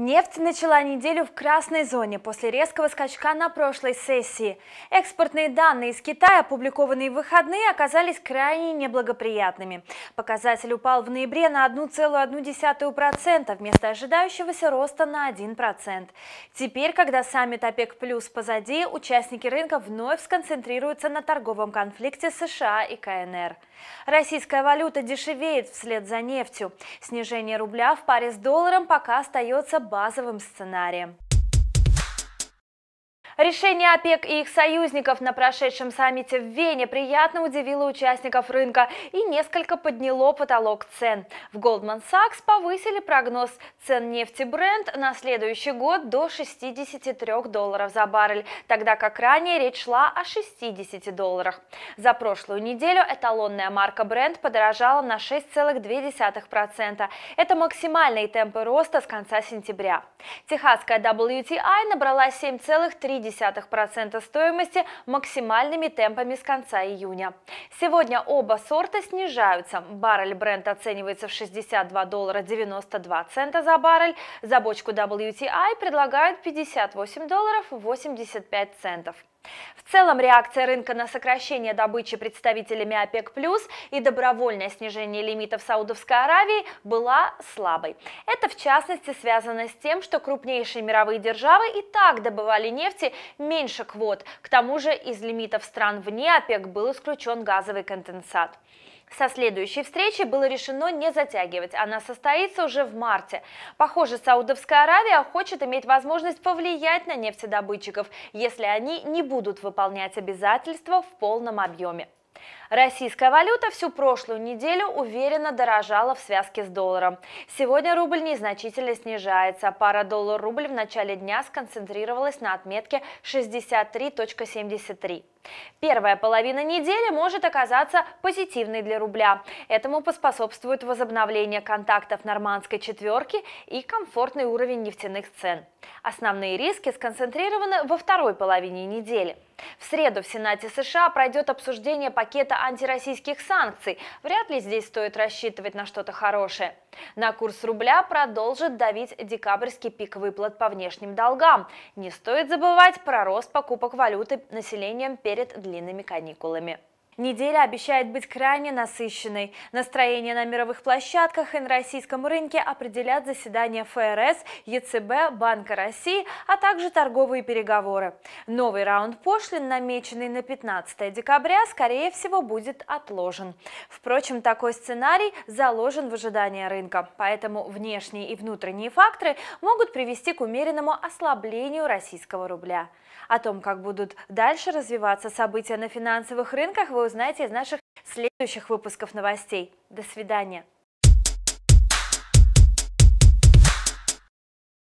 Нефть начала неделю в красной зоне после резкого скачка на прошлой сессии. Экспортные данные из Китая, опубликованные в выходные, оказались крайне неблагоприятными. Показатель упал в ноябре на 1,1% вместо ожидающегося роста на 1%. Теперь, когда саммит ОПЕК плюс позади, участники рынка вновь сконцентрируются на торговом конфликте США и КНР. Российская валюта дешевеет вслед за нефтью. Снижение рубля в паре с долларом пока остается базовым сценарием. Решение ОПЕК и их союзников на прошедшем саммите в Вене приятно удивило участников рынка и несколько подняло потолок цен. В Goldman Sachs повысили прогноз цен нефти Brent на следующий год до 63 долларов за баррель, тогда как ранее речь шла о 60 долларах. За прошлую неделю эталонная марка Brent подорожала на 6,2%. Это максимальные темпы роста с конца сентября. Техасская WTI набрала 7,3 0,7% стоимости максимальными темпами с конца июня. Сегодня оба сорта снижаются. Баррель Brent оценивается в 62 доллара 92 цента за баррель. За бочку WTI предлагают 58 долларов 85 центов. В целом реакция рынка на сокращение добычи представителями ОПЕК+, и добровольное снижение лимитов Саудовской Аравии была слабой. Это в частности связано с тем, что крупнейшие мировые державы и так добывали нефти меньше квот. К тому же из лимитов стран вне ОПЕК был исключен газовый конденсат. Со следующей встречи было решено не затягивать. Она состоится уже в марте. Похоже, Саудовская Аравия хочет иметь возможность повлиять на нефтедобытчиков, если они не будут выполнять обязательства в полном объеме. Российская валюта всю прошлую неделю уверенно дорожала в связке с долларом. Сегодня рубль незначительно снижается. Пара доллар-рубль в начале дня сконцентрировалась на отметке 63.73. Первая половина недели может оказаться позитивной для рубля. Этому поспособствует возобновление контактов нормандской четверки и комфортный уровень нефтяных цен. Основные риски сконцентрированы во второй половине недели. В среду в Сенате США пройдет обсуждение пакета антироссийских санкций. Вряд ли здесь стоит рассчитывать на что-то хорошее. На курс рубля продолжит давить декабрьский пик выплат по внешним долгам. Не стоит забывать про рост покупок валюты населением перед длинными каникулами. Неделя обещает быть крайне насыщенной. Настроение на мировых площадках и на российском рынке определят заседания ФРС, ЕЦБ, Банка России, а также торговые переговоры. Новый раунд пошлин, намеченный на 15 декабря, скорее всего, будет отложен. Впрочем, такой сценарий заложен в ожидании рынка, поэтому внешние и внутренние факторы могут привести к умеренному ослаблению российского рубля. О том, как будут дальше развиваться события на финансовых рынках, вы вы узнаете из наших следующих выпусков новостей. До свидания.